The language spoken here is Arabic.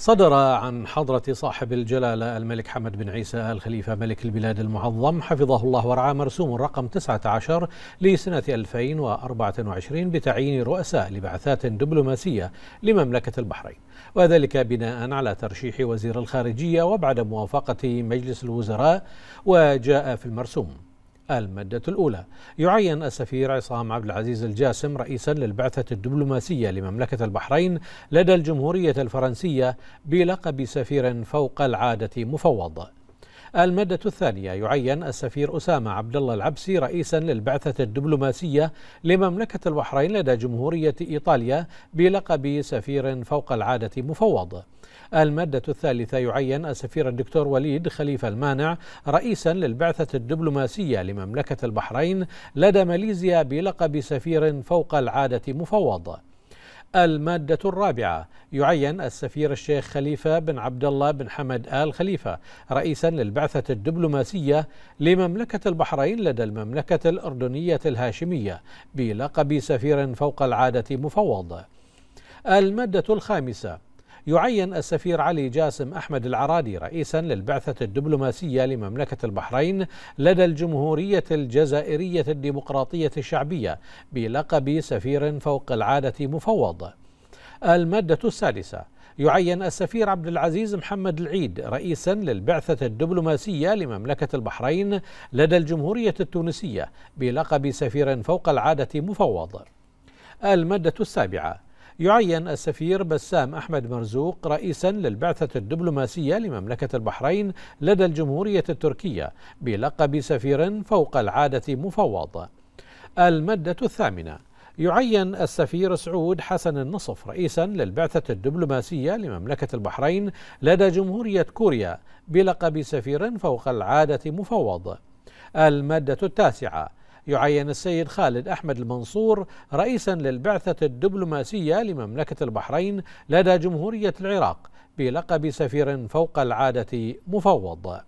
صدر عن حضرة صاحب الجلالة الملك حمد بن عيسى الخليفة ملك البلاد المعظم حفظه الله ورعاه مرسوم رقم 19 لسنة 2024 بتعيين رؤساء لبعثات دبلوماسية لمملكة البحرين وذلك بناء على ترشيح وزير الخارجية وبعد موافقة مجلس الوزراء وجاء في المرسوم المادة الأولى يعين السفير عصام عبد العزيز الجاسم رئيسا للبعثة الدبلوماسية لمملكة البحرين لدى الجمهورية الفرنسية بلقب سفير فوق العادة مفوض المادة الثانية يعين السفير أسامة عبد الله العبسي رئيسا للبعثة الدبلوماسية لمملكة البحرين لدى جمهورية إيطاليا بلقب سفير فوق العادة مفوض المادة الثالثة يعين السفير الدكتور وليد خليفة المانع رئيسا للبعثة الدبلوماسية لمملكة البحرين لدى ماليزيا بلقب سفير فوق العادة مفوض المادة الرابعة يعين السفير الشيخ خليفة بن عبد الله بن حمد آل خليفة رئيسا للبعثة الدبلوماسية لمملكة البحرين لدى المملكة الأردنية الهاشمية بلقب سفير فوق العادة مفوض المادة الخامسة يعين السفير علي جاسم أحمد العرادي رئيسا للبعثة الدبلوماسية لمملكة البحرين لدى الجمهورية الجزائرية الديمقراطية الشعبية بلقب سفير فوق العادة مفوض المادة السادسة يعين السفير عبد العزيز محمد العيد رئيسا للبعثة الدبلوماسية لمملكة البحرين لدى الجمهورية التونسية بلقب سفير فوق العادة مفوض المادة السابعة يعين السفير بسام أحمد مرزوق رئيسا للبعثة الدبلوماسية لمملكة البحرين لدى الجمهورية التركية بلقب سفير فوق العادة مفوض المادة الثامنة يعين السفير سعود حسن النصف رئيسا للبعثة الدبلوماسية لمملكة البحرين لدى جمهورية كوريا بلقب سفير فوق العادة مفوض المادة التاسعة يعين السيد خالد أحمد المنصور رئيسا للبعثة الدبلوماسية لمملكة البحرين لدى جمهورية العراق بلقب سفير فوق العادة مفوض